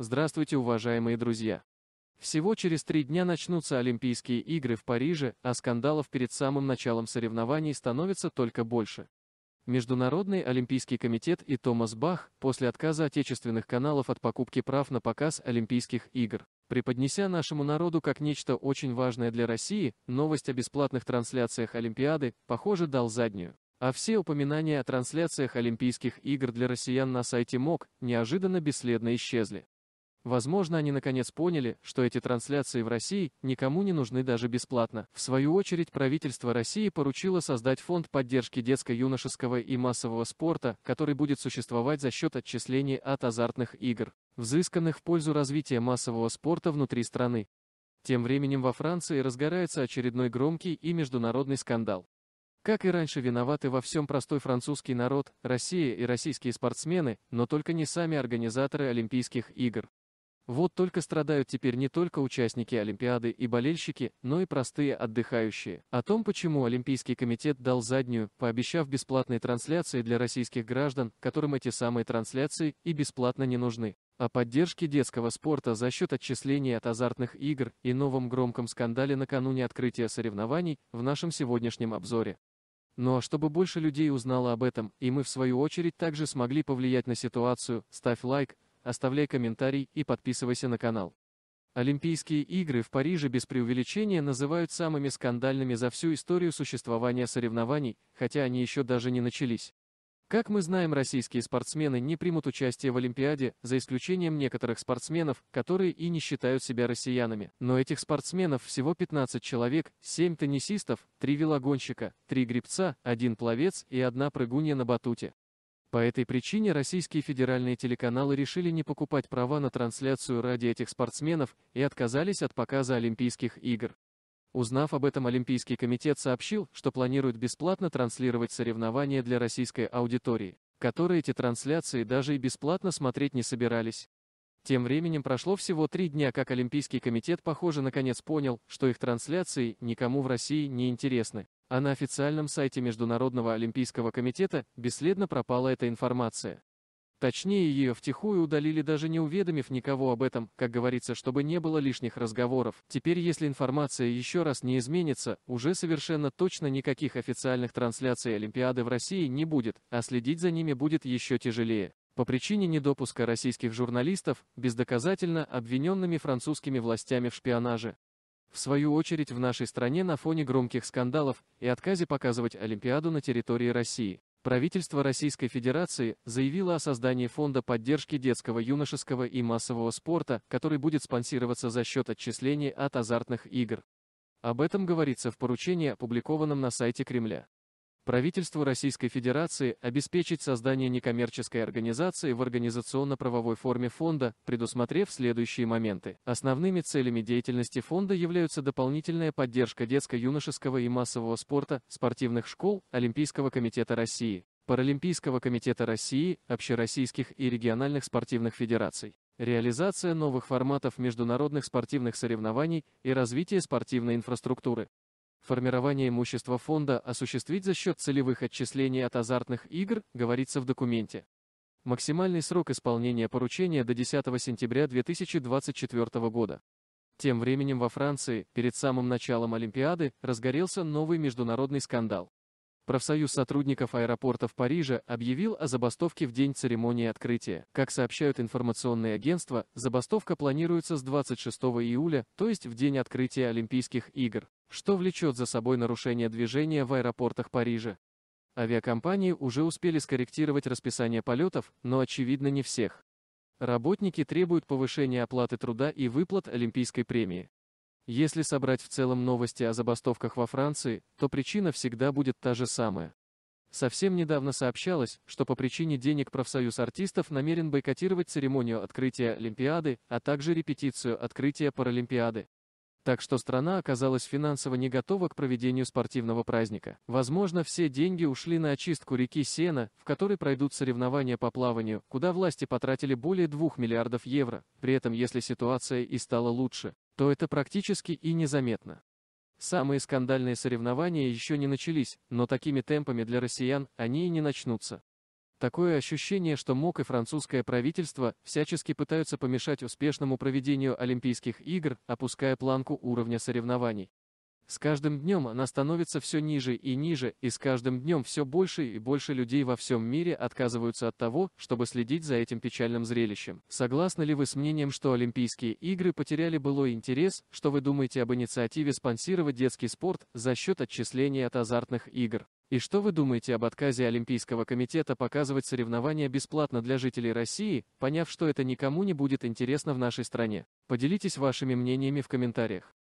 Здравствуйте, уважаемые друзья! Всего через три дня начнутся Олимпийские игры в Париже, а скандалов перед самым началом соревнований становится только больше. Международный Олимпийский комитет и Томас Бах, после отказа отечественных каналов от покупки прав на показ Олимпийских игр, преподнеся нашему народу как нечто очень важное для России, новость о бесплатных трансляциях Олимпиады, похоже, дал заднюю. А все упоминания о трансляциях Олимпийских игр для россиян на сайте МОК неожиданно бесследно исчезли. Возможно, они наконец поняли, что эти трансляции в России никому не нужны даже бесплатно. В свою очередь, правительство России поручило создать фонд поддержки детско-юношеского и массового спорта, который будет существовать за счет отчислений от азартных игр, взысканных в пользу развития массового спорта внутри страны. Тем временем во Франции разгорается очередной громкий и международный скандал. Как и раньше виноваты во всем простой французский народ, Россия и российские спортсмены, но только не сами организаторы Олимпийских игр. Вот только страдают теперь не только участники Олимпиады и болельщики, но и простые отдыхающие. О том, почему Олимпийский комитет дал заднюю, пообещав бесплатные трансляции для российских граждан, которым эти самые трансляции и бесплатно не нужны. О поддержке детского спорта за счет отчислений от азартных игр и новом громком скандале накануне открытия соревнований в нашем сегодняшнем обзоре. Ну а чтобы больше людей узнало об этом, и мы в свою очередь также смогли повлиять на ситуацию, ставь лайк, оставляй комментарий и подписывайся на канал. Олимпийские игры в Париже без преувеличения называют самыми скандальными за всю историю существования соревнований, хотя они еще даже не начались. Как мы знаем, российские спортсмены не примут участие в Олимпиаде, за исключением некоторых спортсменов, которые и не считают себя россиянами. Но этих спортсменов всего 15 человек, 7 теннисистов, 3 велогонщика, 3 гребца, 1 пловец и 1 прыгунья на батуте. По этой причине российские федеральные телеканалы решили не покупать права на трансляцию ради этих спортсменов и отказались от показа Олимпийских игр. Узнав об этом, Олимпийский комитет сообщил, что планирует бесплатно транслировать соревнования для российской аудитории, которые эти трансляции даже и бесплатно смотреть не собирались. Тем временем прошло всего три дня, как Олимпийский комитет, похоже, наконец понял, что их трансляции никому в России не интересны. А на официальном сайте Международного Олимпийского комитета бесследно пропала эта информация. Точнее, ее втихую удалили, даже не уведомив никого об этом, как говорится, чтобы не было лишних разговоров. Теперь, если информация еще раз не изменится, уже совершенно точно никаких официальных трансляций Олимпиады в России не будет, а следить за ними будет еще тяжелее. По причине недопуска российских журналистов, бездоказательно обвиненными французскими властями в шпионаже. В свою очередь в нашей стране на фоне громких скандалов и отказе показывать Олимпиаду на территории России, правительство Российской Федерации заявило о создании фонда поддержки детского, юношеского и массового спорта, который будет спонсироваться за счет отчислений от азартных игр. Об этом говорится в поручении, опубликованном на сайте Кремля правительству Российской Федерации обеспечить создание некоммерческой организации в организационно-правовой форме фонда, предусмотрев следующие моменты. Основными целями деятельности фонда являются дополнительная поддержка детско-юношеского и массового спорта, спортивных школ, Олимпийского комитета России, Паралимпийского комитета России, общероссийских и региональных спортивных федераций реализация новых форматов международных спортивных соревнований и развитие спортивной инфраструктуры. Формирование имущества фонда осуществить за счет целевых отчислений от азартных игр, говорится в документе. Максимальный срок исполнения поручения до 10 сентября 2024 года. Тем временем во Франции, перед самым началом Олимпиады, разгорелся новый международный скандал. Профсоюз сотрудников аэропортов Парижа объявил о забастовке в день церемонии открытия. Как сообщают информационные агентства, забастовка планируется с 26 июля, то есть в день открытия Олимпийских игр, что влечет за собой нарушение движения в аэропортах Парижа. Авиакомпании уже успели скорректировать расписание полетов, но очевидно не всех. Работники требуют повышения оплаты труда и выплат Олимпийской премии. Если собрать в целом новости о забастовках во Франции, то причина всегда будет та же самая. Совсем недавно сообщалось, что по причине денег профсоюз артистов намерен бойкотировать церемонию открытия Олимпиады, а также репетицию открытия Паралимпиады. Так что страна оказалась финансово не готова к проведению спортивного праздника. Возможно, все деньги ушли на очистку реки Сена, в которой пройдут соревнования по плаванию, куда власти потратили более 2 миллиардов евро. При этом, если ситуация и стала лучше, то это практически и незаметно. Самые скандальные соревнования еще не начались, но такими темпами для россиян они и не начнутся. Такое ощущение, что МОК и французское правительство всячески пытаются помешать успешному проведению Олимпийских игр, опуская планку уровня соревнований. С каждым днем она становится все ниже и ниже, и с каждым днем все больше и больше людей во всем мире отказываются от того, чтобы следить за этим печальным зрелищем. Согласны ли вы с мнением, что Олимпийские игры потеряли былой интерес, что вы думаете об инициативе спонсировать детский спорт за счет отчислений от азартных игр? И что вы думаете об отказе Олимпийского комитета показывать соревнования бесплатно для жителей России, поняв, что это никому не будет интересно в нашей стране? Поделитесь вашими мнениями в комментариях.